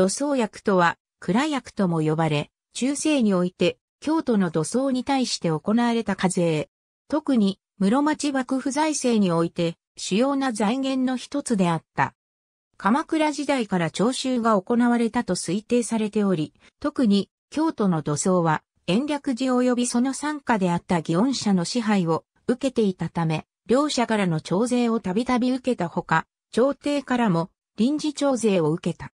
土葬薬とは、蔵薬とも呼ばれ、中世において、京都の土葬に対して行われた課税。特に、室町幕府財政において、主要な財源の一つであった。鎌倉時代から徴収が行われたと推定されており、特に京都の土葬は、延暦寺及びその傘下であった祇園社の支配を受けていたため、両者からの徴税をたびたび受けたほか、朝廷からも臨時徴税を受けた。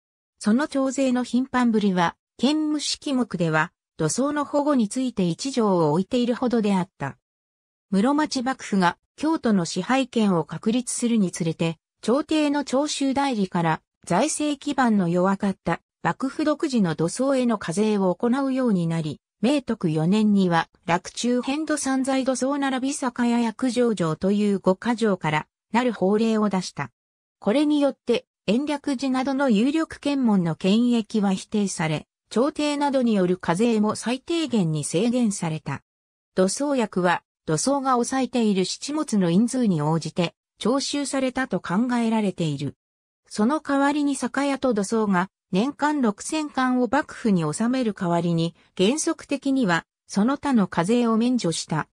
その徴税の頻繁ぶりは、兼務式目では、土葬の保護について一条を置いているほどであった。室町幕府が京都の支配権を確立するにつれて、朝廷の徴収代理から財政基盤の弱かった幕府独自の土葬への課税を行うようになり、明徳4年には、落中変土散財土葬並び酒屋薬上場という五箇条から、なる法令を出した。これによって、延暦寺などの有力検問の権益は否定され、朝廷などによる課税も最低限に制限された。土葬薬は、土葬が抑えている七物の人数に応じて、徴収されたと考えられている。その代わりに酒屋と土葬が、年間6000貫を幕府に納める代わりに、原則的には、その他の課税を免除した。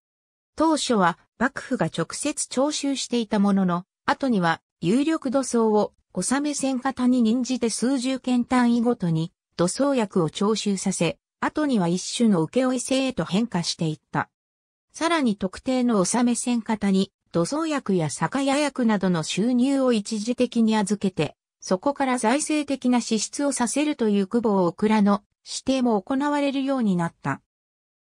当初は幕府が直接徴収していたものの、後には有力土葬を納め戦型に任じて数十件単位ごとに、土装薬を徴収させ、後には一種の請負性へと変化していった。さらに特定の納め戦型に、土装薬や酒屋薬などの収入を一時的に預けて、そこから財政的な支出をさせるという久保を蔵の指定も行われるようになった。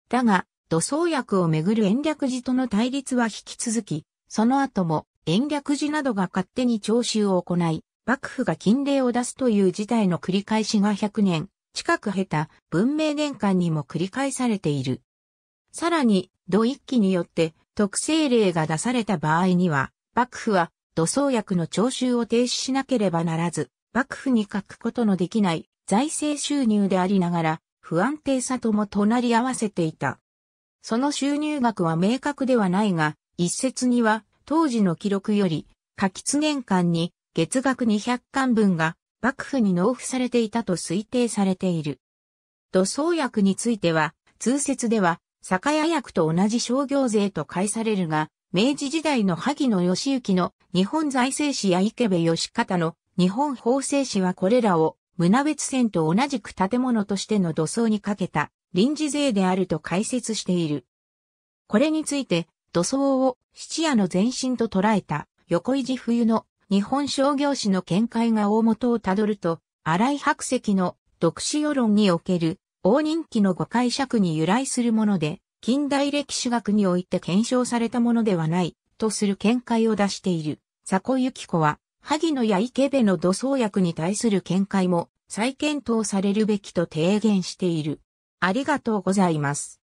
だが、土装薬をめぐる延暦寺との対立は引き続き、その後も延暦寺などが勝手に徴収を行い、幕府が禁令を出すという事態の繰り返しが100年近く経た文明年間にも繰り返されている。さらに、土一揆によって特性令が出された場合には、幕府は土創薬の徴収を停止しなければならず、幕府に書くことのできない財政収入でありながら、不安定さとも隣り合わせていた。その収入額は明確ではないが、一説には当時の記録より、夏季年間に月額200巻分が幕府に納付されていたと推定されている。土葬薬については、通説では、酒屋薬と同じ商業税と解されるが、明治時代の萩野義行の日本財政史や池部義方の日本法制史はこれらを胸別線と同じく建物としての土葬にかけた臨時税であると解説している。これについて土葬を質屋の前身と捉えた横井寺冬の日本商業史の見解が大元をたどると、荒井白石の読史世論における大人気の誤解釈に由来するもので、近代歴史学において検証されたものではないとする見解を出している。佐古由紀子は、萩野や池辺の土創薬に対する見解も再検討されるべきと提言している。ありがとうございます。